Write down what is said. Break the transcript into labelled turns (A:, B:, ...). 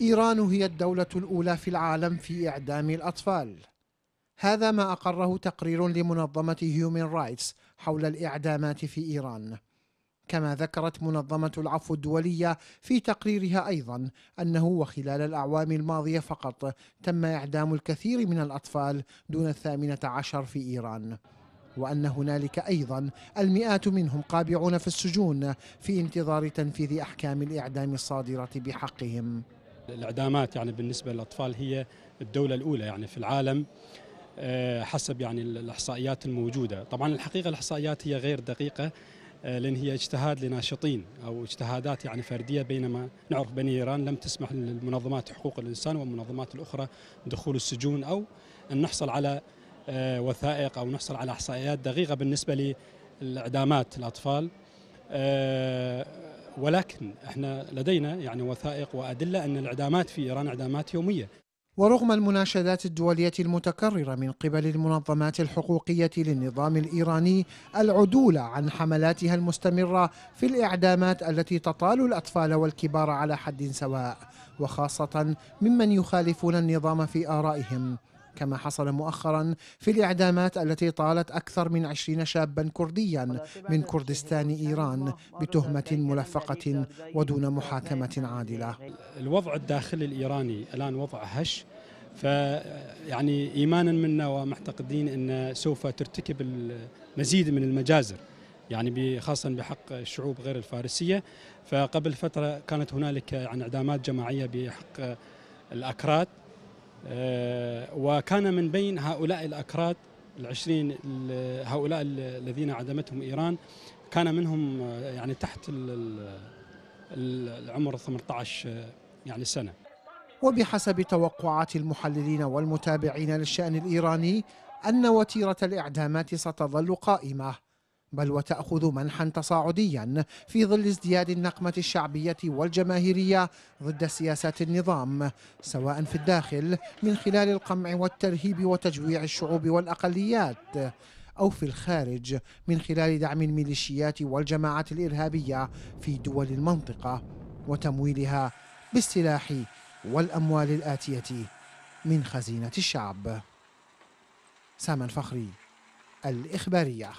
A: إيران هي الدولة الأولى في العالم في إعدام الأطفال هذا ما أقره تقرير لمنظمة هيومن رايتس حول الإعدامات في إيران كما ذكرت منظمة العفو الدولية في تقريرها أيضا أنه وخلال الأعوام الماضية فقط تم إعدام الكثير من الأطفال دون الثامنة عشر في إيران وأن هنالك أيضا المئات منهم قابعون في السجون في انتظار تنفيذ أحكام الإعدام الصادرة بحقهم
B: الإعدامات يعني بالنسبة للأطفال هي الدولة الأولى يعني في العالم آه، حسب يعني الإحصائيات الموجودة طبعا الحقيقة الإحصائيات هي غير دقيقة آه، لأن هي اجتهاد لناشطين أو اجتهادات يعني فردية بينما نعرف بني إيران لم تسمح للمنظمات حقوق الإنسان والمنظمات الأخرى دخول السجون أو أن نحصل على آه، وثائق أو نحصل على إحصائيات دقيقة بالنسبة للإعدامات الأطفال ولكن احنا لدينا يعني وثائق وادله ان الاعدامات
A: في ايران اعدامات يوميه ورغم المناشدات الدولية المتكررة من قبل المنظمات الحقوقية للنظام الإيراني العدول عن حملاتها المستمرة في الإعدامات التي تطال الأطفال والكبار على حد سواء وخاصة ممن يخالفون النظام في آرائهم كما حصل مؤخرا في الإعدامات التي طالت أكثر من عشرين شابا كرديا من كردستان إيران بتهمة ملفقة ودون محاكمة عادلة
B: الوضع الداخلي الإيراني الآن وضع هش فيعني إيمانا منا ومعتقدين أن سوف ترتكب المزيد من المجازر يعني خاصة بحق الشعوب غير الفارسية فقبل فترة كانت هنالك يعني إعدامات جماعية بحق الأكراد آه، وكان من بين هؤلاء الأكراد العشرين هؤلاء الذين عدمتهم إيران كان منهم آه، يعني تحت العمر 18 آه، يعني سنة
A: وبحسب توقعات المحللين والمتابعين للشأن الإيراني أن وتيرة الإعدامات ستظل قائمة بل وتأخذ منحا تصاعديا في ظل ازدياد النقمة الشعبية والجماهيرية ضد سياسات النظام سواء في الداخل من خلال القمع والترهيب وتجويع الشعوب والأقليات أو في الخارج من خلال دعم الميليشيات والجماعات الإرهابية في دول المنطقة وتمويلها بالسلاح والأموال الآتية من خزينة الشعب سامن فخري الإخبارية